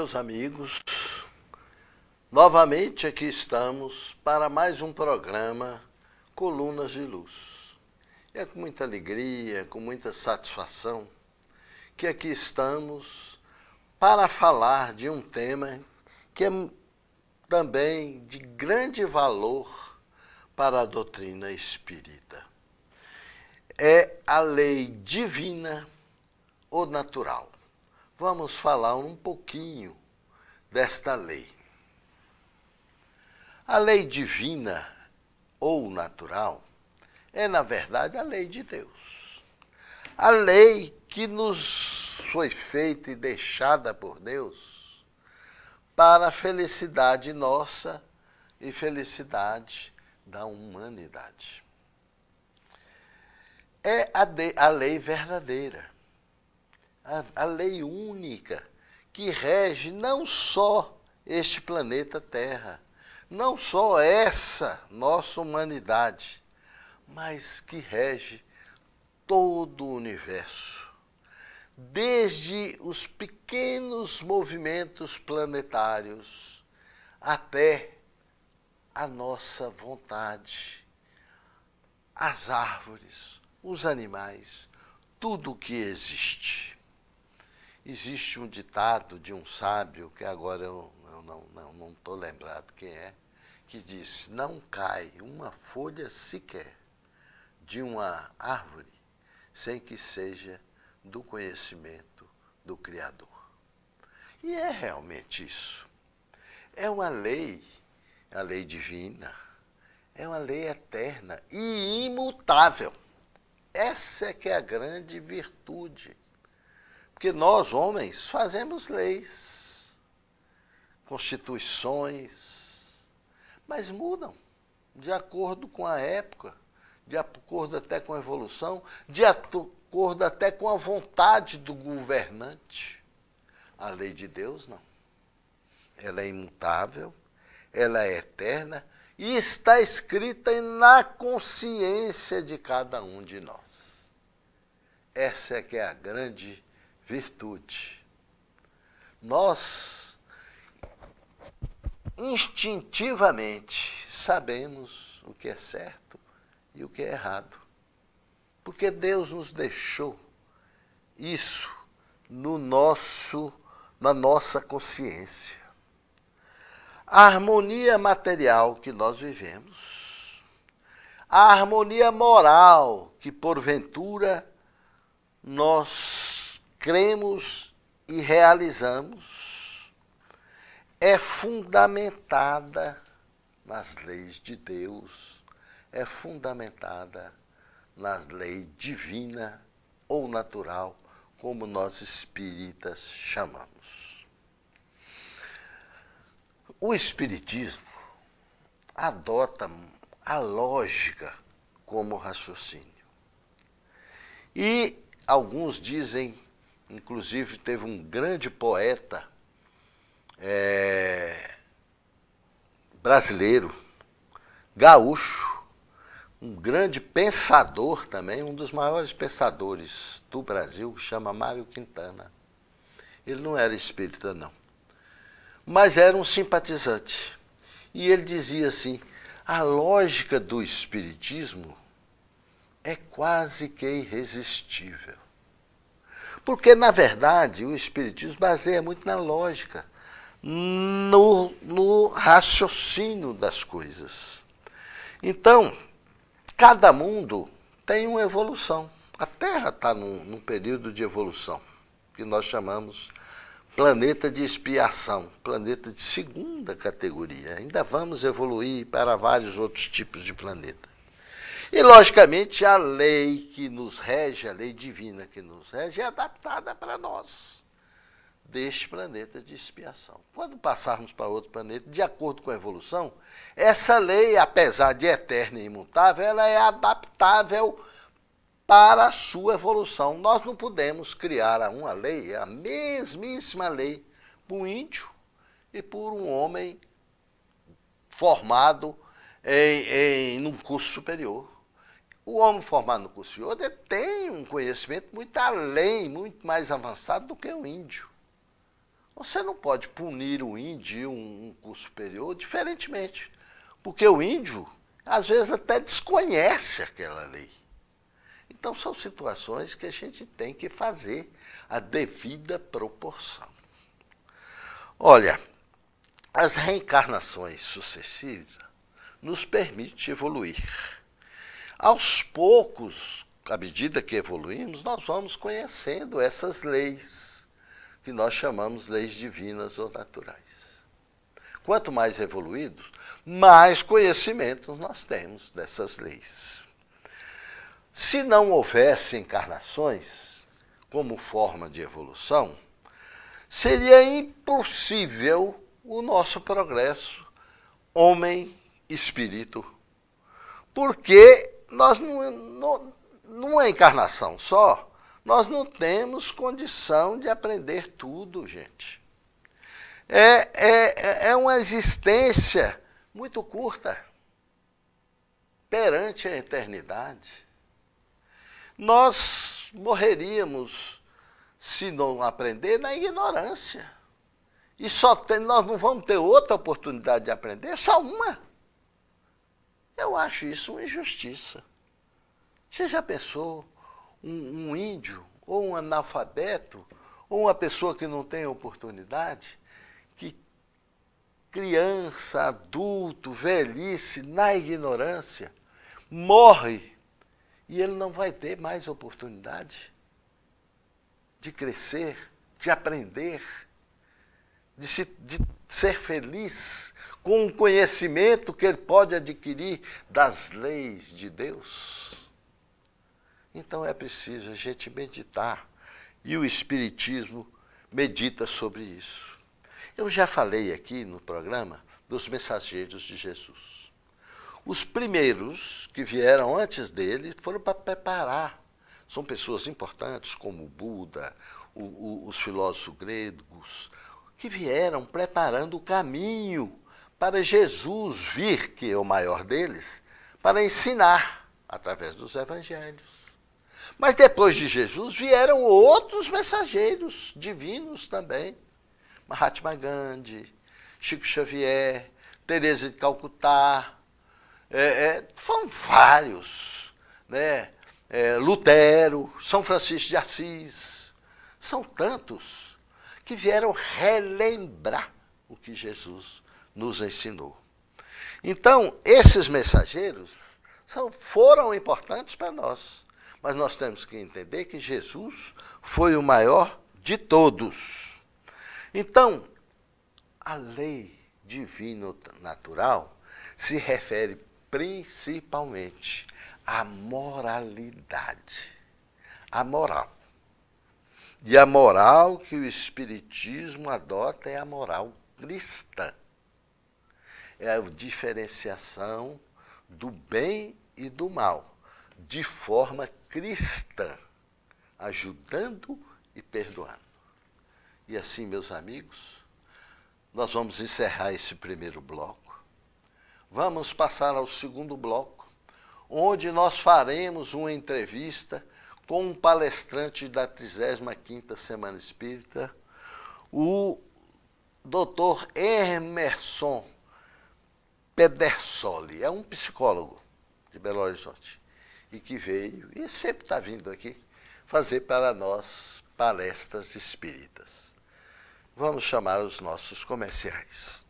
meus amigos, novamente aqui estamos para mais um programa Colunas de Luz. É com muita alegria, é com muita satisfação que aqui estamos para falar de um tema que é também de grande valor para a doutrina espírita. É a lei divina ou natural vamos falar um pouquinho desta lei. A lei divina ou natural é, na verdade, a lei de Deus. A lei que nos foi feita e deixada por Deus para a felicidade nossa e felicidade da humanidade. É a, de, a lei verdadeira a, a lei única que rege não só este planeta Terra, não só essa nossa humanidade, mas que rege todo o universo. Desde os pequenos movimentos planetários até a nossa vontade, as árvores, os animais, tudo o que existe. Existe um ditado de um sábio, que agora eu, eu não estou não, não, lembrado quem é, que diz: Não cai uma folha sequer de uma árvore sem que seja do conhecimento do Criador. E é realmente isso. É uma lei, é a lei divina, é uma lei eterna e imutável. Essa é que é a grande virtude porque nós, homens, fazemos leis, constituições, mas mudam de acordo com a época, de acordo até com a evolução, de acordo até com a vontade do governante. A lei de Deus não. Ela é imutável, ela é eterna e está escrita na consciência de cada um de nós. Essa é que é a grande virtude. Nós, instintivamente, sabemos o que é certo e o que é errado. Porque Deus nos deixou isso no nosso na nossa consciência. A harmonia material que nós vivemos, a harmonia moral que porventura nós cremos e realizamos é fundamentada nas leis de Deus, é fundamentada nas leis divina ou natural, como nós espíritas chamamos. O espiritismo adota a lógica como raciocínio. E alguns dizem Inclusive, teve um grande poeta é, brasileiro, gaúcho, um grande pensador também, um dos maiores pensadores do Brasil, chama Mário Quintana. Ele não era espírita, não, mas era um simpatizante. E ele dizia assim: a lógica do espiritismo é quase que irresistível. Porque, na verdade, o Espiritismo baseia muito na lógica, no, no raciocínio das coisas. Então, cada mundo tem uma evolução. A Terra está num, num, período de evolução, que nós chamamos planeta de expiação, planeta de segunda categoria. Ainda vamos evoluir para vários outros tipos de planeta. E, logicamente, a lei que nos rege, a lei divina que nos rege, é adaptada para nós, deste planeta de expiação. Quando passarmos para outro planeta, de acordo com a evolução, essa lei, apesar de eterna e imutável, ela é adaptável para a sua evolução. Nós não podemos criar uma lei, a mesmíssima lei, para um índio e por um homem formado em, em, num curso superior. O homem formado no curso de Yoda tem um conhecimento muito além, muito mais avançado do que o índio. Você não pode punir o índio e um curso superior diferentemente, porque o índio, às vezes, até desconhece aquela lei. Então, são situações que a gente tem que fazer a devida proporção. Olha, as reencarnações sucessivas nos permitem evoluir aos poucos, à medida que evoluímos, nós vamos conhecendo essas leis, que nós chamamos leis divinas ou naturais. Quanto mais evoluídos, mais conhecimentos nós temos dessas leis. Se não houvesse encarnações como forma de evolução, seria impossível o nosso progresso homem-espírito. Porque nós não, não, numa é encarnação só, nós não temos condição de aprender tudo, gente. É, é, é uma existência muito curta perante a eternidade. Nós morreríamos, se não aprender, na ignorância. E só tem, nós não vamos ter outra oportunidade de aprender, só uma. Eu acho isso uma injustiça. Você já pensou um, um índio ou um analfabeto ou uma pessoa que não tem oportunidade, que criança, adulto, velhice, na ignorância, morre e ele não vai ter mais oportunidade de crescer, de aprender, de, se, de ser feliz, com o conhecimento que ele pode adquirir das leis de Deus. Então é preciso a gente meditar e o Espiritismo medita sobre isso. Eu já falei aqui no programa dos mensageiros de Jesus. Os primeiros que vieram antes dele foram para preparar. São pessoas importantes como Buda, o, o, os filósofos gregos, que vieram preparando o caminho para Jesus vir, que é o maior deles, para ensinar através dos evangelhos. Mas depois de Jesus vieram outros mensageiros divinos também. Mahatma Gandhi, Chico Xavier, Teresa de Calcutá, é, é, foram vários, né? É, Lutero, São Francisco de Assis, são tantos que vieram relembrar o que Jesus nos ensinou. Então, esses mensageiros são, foram importantes para nós, mas nós temos que entender que Jesus foi o maior de todos. Então, a lei divino natural se refere principalmente à moralidade, à moral. E a moral que o Espiritismo adota é a moral cristã é a diferenciação do bem e do mal, de forma cristã, ajudando e perdoando. E assim, meus amigos, nós vamos encerrar esse primeiro bloco. Vamos passar ao segundo bloco, onde nós faremos uma entrevista com um palestrante da 35ª Semana Espírita, o Dr. Emerson Pedersoli, é um psicólogo de Belo Horizonte e que veio e sempre está vindo aqui fazer para nós palestras espíritas. Vamos chamar os nossos comerciais.